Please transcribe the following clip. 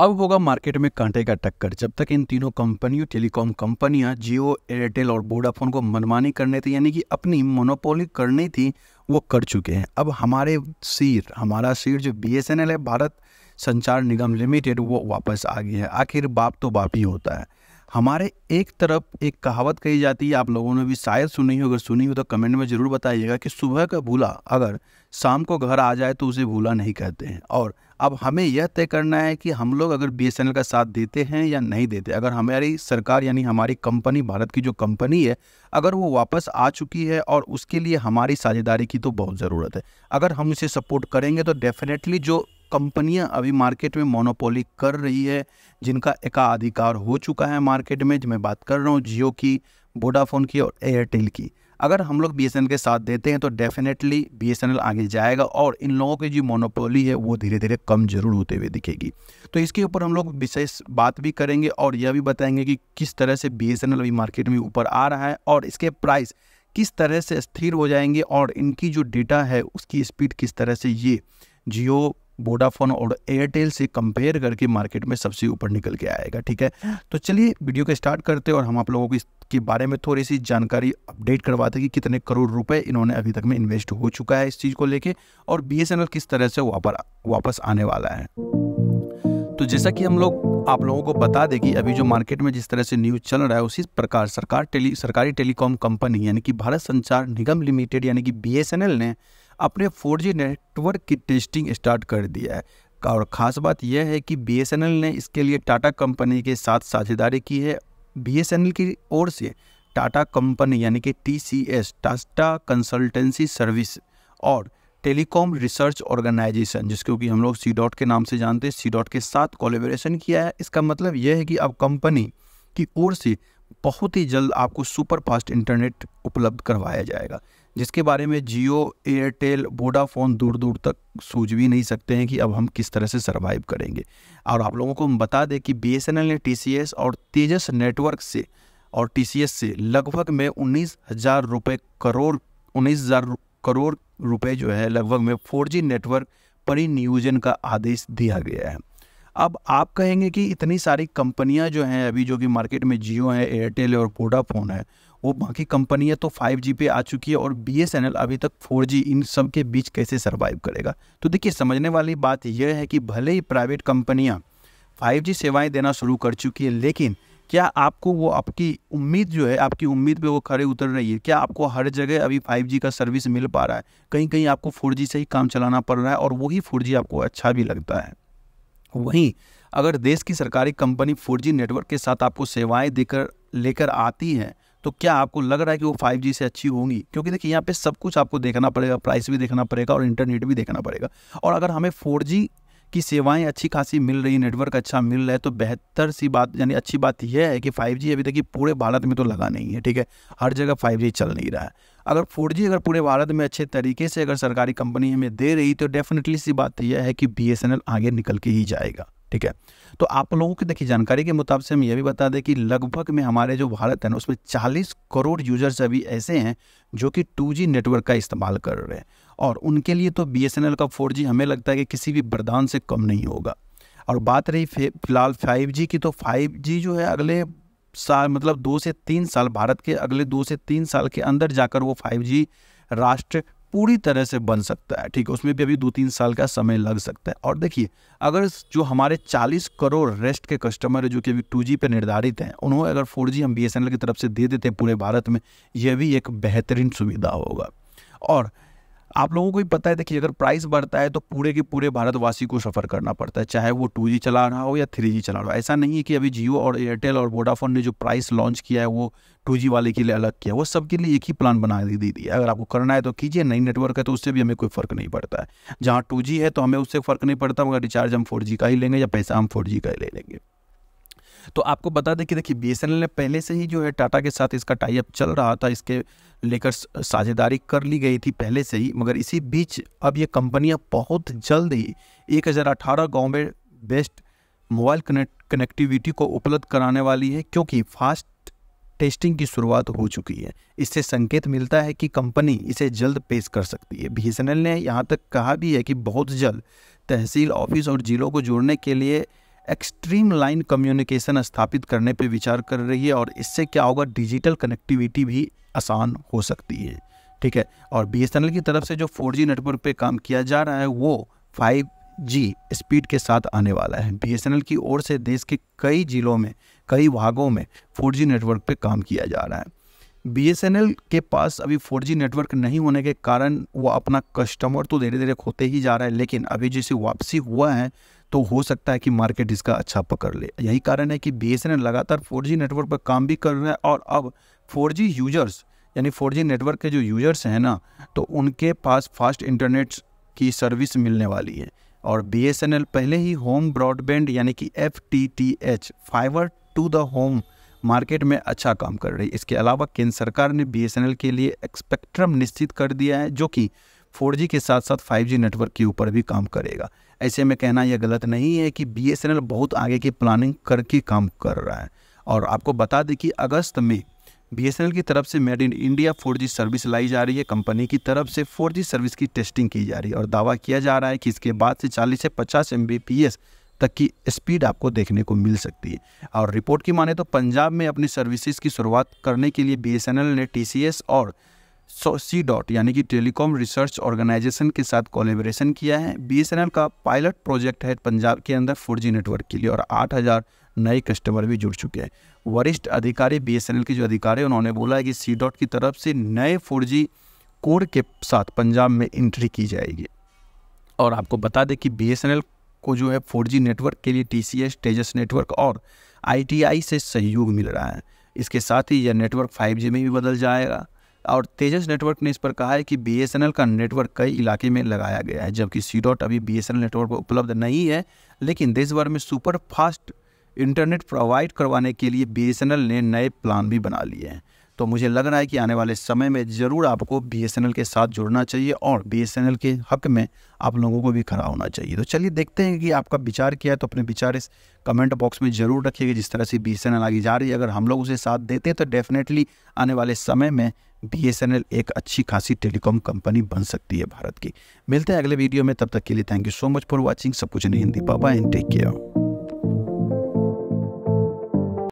अब होगा मार्केट में कांटे का टक्कर जब तक इन तीनों कंपनियों टेलीकॉम कंपनियां जियो एयरटेल और वोडाफोन को मनमानी करने थी यानी कि अपनी मोनोपोली करनी थी वो कर चुके हैं अब हमारे सिर हमारा सिर जो बी है भारत संचार निगम लिमिटेड वो वापस आ गई है आखिर बाप तो बाप ही होता है हमारे एक तरफ एक कहावत कही जाती है आप लोगों ने भी शायद सुनी हो अगर सुनी हो तो कमेंट में ज़रूर बताइएगा कि सुबह का भूला अगर शाम को घर आ जाए तो उसे भूला नहीं कहते हैं और अब हमें यह तय करना है कि हम लोग अगर बी का साथ देते हैं या नहीं देते अगर हमारी सरकार यानी हमारी कंपनी भारत की जो कंपनी है अगर वो वापस आ चुकी है और उसके लिए हमारी साझेदारी की तो बहुत ज़रूरत है अगर हम इसे सपोर्ट करेंगे तो डेफिनेटली जो कंपनियां अभी मार्केट में मोनोपोली कर रही है जिनका एकाधिकार हो चुका है मार्केट में जो मैं बात कर रहा हूँ जियो की वोडाफोन की और एयरटेल की अगर हम लोग बी के साथ देते हैं तो डेफिनेटली बी आगे जाएगा और इन लोगों की जो मोनोपोली है वो धीरे धीरे कम जरूर होते हुए दिखेगी तो इसके ऊपर हम लोग विशेष बात भी करेंगे और यह भी बताएंगे कि किस तरह से बी अभी मार्केट में ऊपर आ रहा है और इसके प्राइस किस तरह से स्थिर हो जाएंगे और इनकी जो डेटा है उसकी स्पीड किस तरह से ये जियो वोडाफोन और एयरटेल से कंपेयर करके मार्केट में सबसे ऊपर निकल के आएगा ठीक है हाँ। तो चलिए वीडियो को स्टार्ट करते हैं और हम आप लोगों को इसके बारे में थोड़ी सी जानकारी अपडेट करवाते हैं कि कितने करोड़ रुपए इन्होंने अभी तक में इन्वेस्ट हो चुका है इस चीज़ को लेके और बी किस तरह से वापर वापस आने वाला है तो जैसा कि हम लोग आप लोगों को बता दें कि अभी जो मार्केट में जिस तरह से न्यूज़ चल रहा है उसी प्रकार सरकार टेली सरकारी टेलीकॉम कंपनी यानी कि भारत संचार निगम लिमिटेड यानी कि बी ने अपने फोर नेटवर्क की टेस्टिंग स्टार्ट कर दिया है और ख़ास बात यह है कि बी ने इसके लिए टाटा कंपनी के साथ साझेदारी की है बी की ओर से टाटा कंपनी यानी कि T C S Tata consultancy service और टेलीकॉम रिसर्च ऑर्गेनाइजेशन जिसको कि हम लोग सी डॉट के नाम से जानते हैं सी डॉट के साथ कोलेबोरेशन किया है इसका मतलब यह है कि अब कंपनी की ओर से बहुत ही जल्द आपको सुपर फास्ट इंटरनेट उपलब्ध करवाया जाएगा जिसके बारे में जियो एयरटेल वोडाफोन दूर दूर तक सूझ भी नहीं सकते हैं कि अब हम किस तरह से सर्वाइव करेंगे और आप लोगों को हम बता दें कि बी एस एन एल ने टी सी एस और तेजस नेटवर्क से और टी सी एस से लगभग में उन्नीस हज़ार रुपये करोड़ उन्नीस हज़ार करोड़ रुपए जो है लगभग में फोर नेटवर्क परिनियोजन का आदेश दिया गया है अब आप कहेंगे कि इतनी सारी कंपनियां जो हैं अभी जो कि मार्केट में जियो है एयरटेल और वोडाफोन है वो बाकी कंपनियां तो 5G पे आ चुकी है और बी अभी तक 4G इन सब के बीच कैसे सर्वाइव करेगा तो देखिए समझने वाली बात यह है कि भले ही प्राइवेट कंपनियाँ 5G सेवाएं देना शुरू कर चुकी है लेकिन क्या आपको वो आपकी उम्मीद जो है आपकी उम्मीद पे वो खड़े उतर रही है क्या आपको हर जगह अभी फाइव का सर्विस मिल पा रहा है कहीं कहीं आपको फोर से ही काम चलाना पड़ रहा है और वही फोर आपको अच्छा भी लगता है वहीं अगर देश की सरकारी कंपनी फोर नेटवर्क के साथ आपको सेवाएं देकर लेकर आती हैं तो क्या आपको लग रहा है कि वो 5G से अच्छी होंगी क्योंकि देखिए यहाँ पे सब कुछ आपको देखना पड़ेगा प्राइस भी देखना पड़ेगा और इंटरनेट भी देखना पड़ेगा और अगर हमें 4G की सेवाएं अच्छी खासी मिल रही नेटवर्क अच्छा मिल रहा है तो बेहतर सी बात यानी अच्छी बात यह है कि 5G अभी तक पूरे भारत में तो लगा नहीं है ठीक है हर जगह 5G चल नहीं रहा है अगर फोर अगर पूरे भारत में अच्छे तरीके से अगर सरकारी कंपनी हमें दे रही तो डेफिनेटली सी बात तो यह है कि बी आगे निकल के ही जाएगा ठीक है तो आप लोगों की देखिए जानकारी के मुताबिक हम ये भी बता दें कि लगभग में हमारे जो भारत है ना उसमें 40 करोड़ यूजर्स अभी ऐसे हैं जो कि 2G नेटवर्क का इस्तेमाल कर रहे हैं और उनके लिए तो बी का 4G हमें लगता है कि किसी भी वरदान से कम नहीं होगा और बात रही फिलहाल 5G की तो 5G जो है अगले साल मतलब दो से तीन साल भारत के अगले दो से तीन साल के अंदर जाकर वो फाइव राष्ट्र पूरी तरह से बन सकता है ठीक है उसमें भी अभी दो तीन साल का समय लग सकता है और देखिए अगर जो हमारे 40 करोड़ रेस्ट के कस्टमर है जो कि अभी टू जी पर निर्धारित हैं उन्होंने अगर फोर जी हम बी की तरफ से दे देते हैं पूरे भारत में यह भी एक बेहतरीन सुविधा होगा और आप लोगों को ही पता है देखिए अगर प्राइस बढ़ता है तो पूरे के पूरे भारतवासी को सफ़र करना पड़ता है चाहे वो टू चला रहा हो या थ्री चला रहा हो ऐसा नहीं है कि अभी जियो और एयरटेल और वोडाफोन ने जो प्राइस लॉन्च किया है वो टू वाले के लिए अलग किया वो सबके लिए एक ही प्लान बना दी दिया अगर आपको करना है तो कीजिए नई नेटवर्क है तो उससे भी हमें कोई फ़र्क नहीं पड़ता है जहाँ टू है तो हमें उससे फ़र्क नहीं पड़ता मगर रिचार्ज हम फोर का ही लेंगे या पैसा हम फोर का ही ले लेंगे तो आपको बता दें कि देखिए बी ने पहले से ही जो है टाटा के साथ इसका टाइप चल रहा था इसके लेकर साझेदारी कर ली गई थी पहले से ही मगर इसी बीच अब ये कंपनियां बहुत जल्द ही एक हज़ार गाँव में बेस्ट मोबाइल कनेक्ट कनेक्टिविटी को उपलब्ध कराने वाली है क्योंकि फास्ट टेस्टिंग की शुरुआत हो चुकी है इससे संकेत मिलता है कि कंपनी इसे जल्द पेश कर सकती है बी ने यहाँ तक कहा भी है कि बहुत जल्द तहसील ऑफिस और ज़िलों को जोड़ने के लिए एक्सट्रीम लाइन कम्युनिकेशन स्थापित करने पर विचार कर रही है और इससे क्या होगा डिजिटल कनेक्टिविटी भी आसान हो सकती है ठीक है और बी की तरफ से जो फोर नेटवर्क पर काम किया जा रहा है वो फाइव जी स्पीड के साथ आने वाला है बी की ओर से देश के कई जिलों में कई भागों में जी नेटवर्क पर काम किया जा रहा है बी के पास अभी जी नेटवर्क नहीं होने के कारण वो अपना कस्टमर तो धीरे धीरे खोते ही जा रहा है लेकिन अभी जैसे वापसी हुआ है तो हो सकता है कि मार्केट इसका अच्छा पकड़ ले यही कारण है कि बी लगातार फोर नेटवर्क पर काम भी कर रहा है और अब फोर यूजर्स यानी फोर नेटवर्क के जो यूजर्स हैं ना तो उनके पास फास्ट इंटरनेट की सर्विस मिलने वाली है और बी पहले ही होम ब्रॉडबैंड यानी कि F T T H fibre to the home market में अच्छा काम कर रही है इसके अलावा केंद्र सरकार ने बी के लिए एक्सपेक्ट्रम निश्चित कर दिया है जो कि फोर के साथ साथ फाइव नेटवर्क के ऊपर भी काम करेगा ऐसे में कहना यह गलत नहीं है कि बी बहुत आगे की प्लानिंग करके काम कर रहा है और आपको बता दें कि अगस्त में बी की तरफ से made in India 4G service लाई जा रही है कंपनी की तरफ से 4G सर्विस की टेस्टिंग की जा रही है और दावा किया जा रहा है कि इसके बाद से 40 से 50 एम तक की स्पीड आपको देखने को मिल सकती है और रिपोर्ट की माने तो पंजाब में अपनी सर्विसेज की शुरुआत करने के लिए बी ने टी और सी डॉट यानी कि टेलीकॉम रिसर्च ऑर्गेनाइजेशन के साथ कोलेबरेशन किया है बी का पायलट प्रोजेक्ट है पंजाब के अंदर फोर नेटवर्क के लिए और आठ नए कस्टमर भी जुड़ चुके हैं वरिष्ठ अधिकारी एल के जो अधिकारी है उन्होंने बोला है कि सी डॉट की तरफ से नए फोर कोड के साथ पंजाब में एंट्री की जाएगी और आपको बता दें कि बी को जो है जी नेटवर्क के लिए टी सी तेजस नेटवर्क और आई से सहयोग मिल रहा है इसके साथ ही यह नेटवर्क जी में भी बदल जाएगा और तेजस नेटवर्क ने इस पर कहा है कि बी का नेटवर्क कई इलाके में लगाया गया है जबकि सी डॉट अभी बी नेटवर्क पर उपलब्ध नहीं है लेकिन देश भर में सुपर फास्ट इंटरनेट प्रोवाइड करवाने के लिए बी ने नए प्लान भी बना लिए हैं तो मुझे लग रहा है कि आने वाले समय में ज़रूर आपको बी के साथ जुड़ना चाहिए और बी के हक में आप लोगों को भी खड़ा होना चाहिए तो चलिए देखते हैं कि आपका विचार क्या है तो अपने विचार इस कमेंट बॉक्स में ज़रूर रखिएगा जिस तरह से बी आगे जा रही है अगर हम लोग उसे साथ देते हैं तो डेफिनेटली आने वाले समय में बी एक अच्छी खासी टेलीकॉम कंपनी बन सकती है भारत की मिलते हैं अगले वीडियो में तब तक के लिए thank you so much for watching सब कुछ नहीं हिंदी पापा एंड टेक केयर